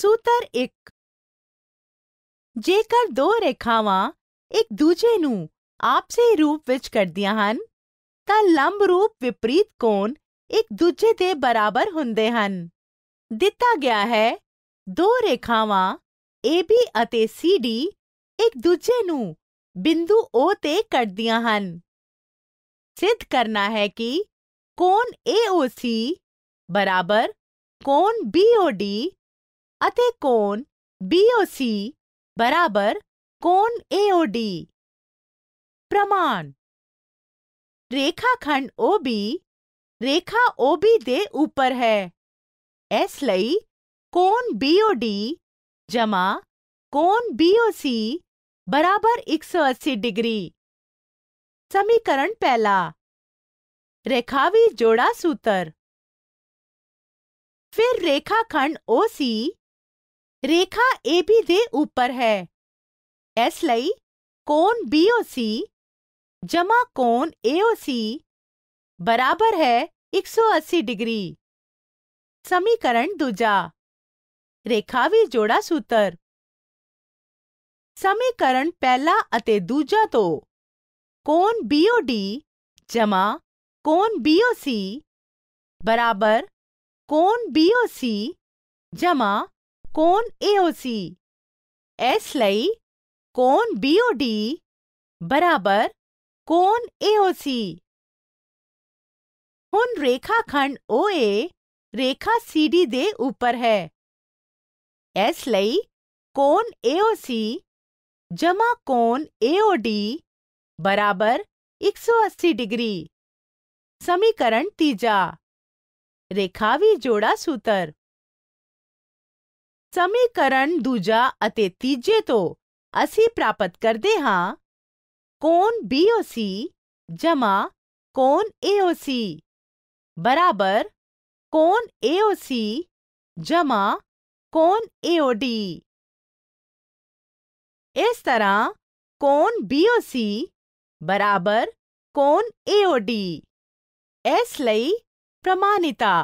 सूत्र एक जेकर दो रेखावां एक दूजे नू आपसे रूप विच कर दिया हन ता लंब रूप विपरीत कोण एक दूजे दे बराबर हुंदे हन दिता गया है दो रेखावां ए बी अते सी डी एक दूजे नू बिंदु ओ ते कट दिया हन सिद्ध करना है कि कोण ए ओ सी बराबर कोण बी ओ डी अतः कोण BOC बराबर कोण AOD प्रमाण रेखाखंड OB रेखा OB दे ऊपर है एस लई कोण BOD जमा कोण BOC बराबर 180 डिग्री समीकरण पहला रेखावी जोड़ा सूत्र फिर रेखाखंड OC रेखा ए बी दे ऊपर है एस लई कोन बी ओ सी जमा कोन ए ओ सी बराबर है 180 डिग्री समीकरण दूजा रेखा भी जोड़ा सूत्र समीकरण पहला अते दूजा तो कोन बी ओ डी जमा कोन बी ओ सी बराबर कोन बी ओ सी जमा कौन एओसी एस लई कौन बीओडी बराबर कौन एओसी हुन रेखाखंड ओए रेखा सीडी दे ऊपर है एस लई कौन एओसी जमा कौन एओडी बराबर एक सौ अस्सी डिग्री समीकरण तीजा रेखावी जोड़ा सूत्र समीकरण दूजा अते तीजे तो असी प्राप्त कर दे हाँ कोण सी जमा कोण एओसी बराबर कोण एओसी जमा कोण एओडी इस तरह कौन कोण सी बराबर कोण एओडी एस लई प्रमाणिता